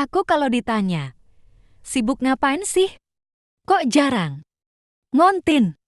aku kalau ditanya. Sibuk ngapain sih? Kok jarang? Ngontin.